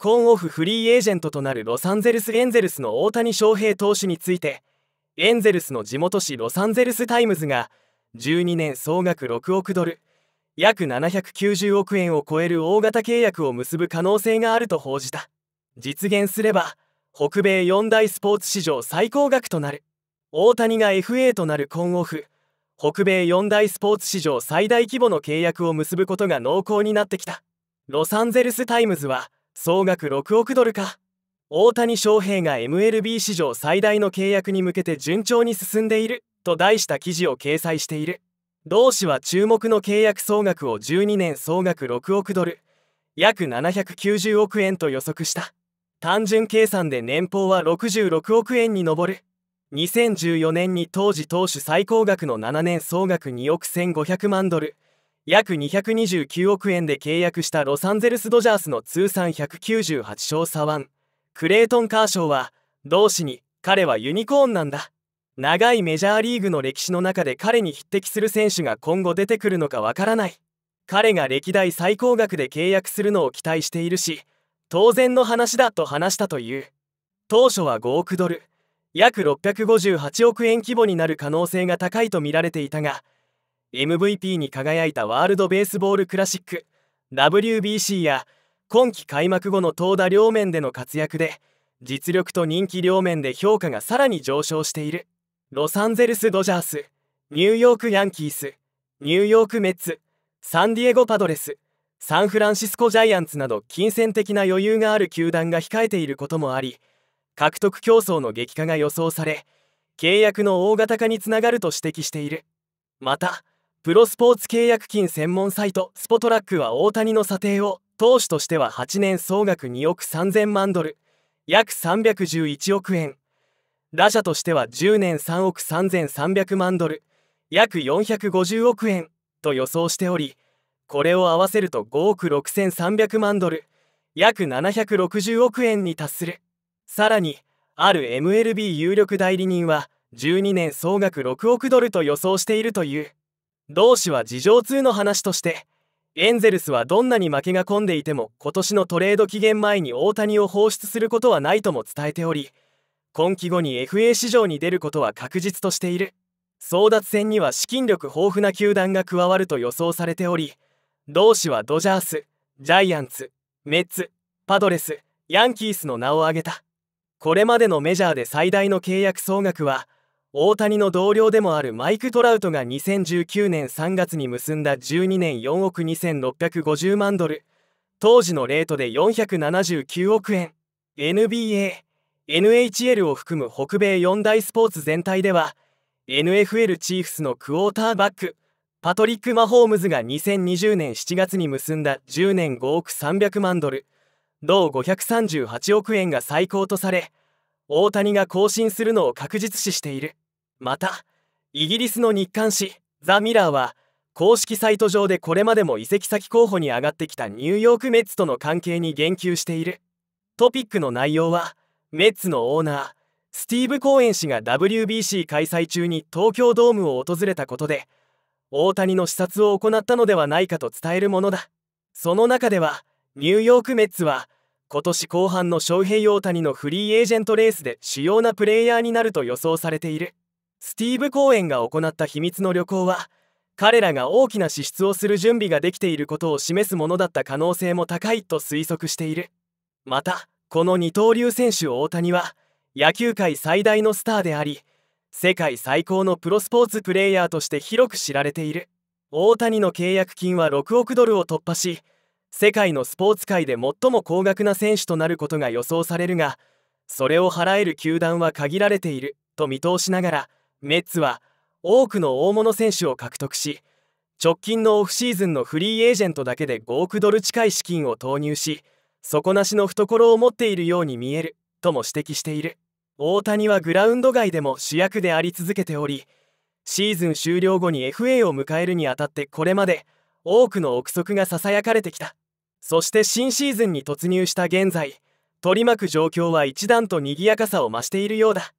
コーンオフフリーエージェントとなるロサンゼルス・エンゼルスの大谷翔平投手についてエンゼルスの地元紙ロサンゼルス・タイムズが12年総額6億ドル約790億円を超える大型契約を結ぶ可能性があると報じた実現すれば北米4大スポーツ史上最高額となる大谷が FA となるコーンオフ北米4大スポーツ史上最大規模の契約を結ぶことが濃厚になってきたロサンゼルス・タイムズは総額6億ドルか大谷翔平が MLB 史上最大の契約に向けて順調に進んでいると題した記事を掲載している同氏は注目の契約総額を12年総額6億ドル約790億円と予測した単純計算で年俸は66億円に上る2014年に当時投手最高額の7年総額2億1500万ドル約229億円で契約したロサンゼルス・ドジャースの通算198勝左腕クレイトン・カーショーは同志に彼はユニコーンなんだ長いメジャーリーグの歴史の中で彼に匹敵する選手が今後出てくるのかわからない彼が歴代最高額で契約するのを期待しているし当然の話だと話したという当初は5億ドル約658億円規模になる可能性が高いと見られていたが MVP に輝いたワールド・ベースボール・クラシック WBC や今季開幕後の投打両面での活躍で実力と人気両面で評価がさらに上昇しているロサンゼルス・ドジャースニューヨーク・ヤンキースニューヨーク・メッツサンディエゴ・パドレスサンフランシスコ・ジャイアンツなど金銭的な余裕がある球団が控えていることもあり獲得競争の激化が予想され契約の大型化につながると指摘しているまたプロスポーツ契約金専門サイトスポトラックは大谷の査定を投手としては8年総額2億3000万ドル約311億円打者としては10年3億3300万ドル約450億円と予想しておりこれを合わせると5億6300万ドル約760億円に達するさらにある MLB 有力代理人は12年総額6億ドルと予想しているという同氏は事情通の話としてエンゼルスはどんなに負けが込んでいても今年のトレード期限前に大谷を放出することはないとも伝えており今季後に FA 市場に出ることは確実としている争奪戦には資金力豊富な球団が加わると予想されており同氏はドジャースジャイアンツメッツパドレスヤンキースの名を挙げたこれまでのメジャーで最大の契約総額は大谷の同僚でもあるマイク・トラウトが2019年3月に結んだ12年4億2650万ドル当時のレートで479億円 NBA、NHL を含む北米4大スポーツ全体では NFL チーフスのクォーターバックパトリック・マホームズが2020年7月に結んだ10年5億300万ドル同538億円が最高とされ大谷が更新するのを確実視しているまたイギリスの日刊誌「ザ・ミラーは公式サイト上でこれまでも移籍先候補に上がってきたニューヨーク・メッツとの関係に言及しているトピックの内容はメッツのオーナースティーブ・コーエン氏が WBC 開催中に東京ドームを訪れたことで大谷の視察を行ったのではないかと伝えるものだその中ではニューヨーク・メッツは今年後半の翔平大谷のフリーエージェントレースで主要なプレイヤーになると予想されているスティーブ・コーエンが行った秘密の旅行は彼らが大きな支出をする準備ができていることを示すものだった可能性も高いと推測しているまたこの二刀流選手大谷は野球界最大のスターであり世界最高のプロスポーツプレーヤーとして広く知られている大谷の契約金は6億ドルを突破し世界のスポーツ界で最も高額な選手となることが予想されるがそれを払える球団は限られていると見通しながらメッツは多くの大物選手を獲得し直近のオフシーズンのフリーエージェントだけで5億ドル近い資金を投入し底なしの懐を持っているように見えるとも指摘している大谷はグラウンド外でも主役であり続けておりシーズン終了後に FA を迎えるにあたってこれまで多くの憶測がささやかれてきたそして新シーズンに突入した現在取り巻く状況は一段と賑やかさを増しているようだ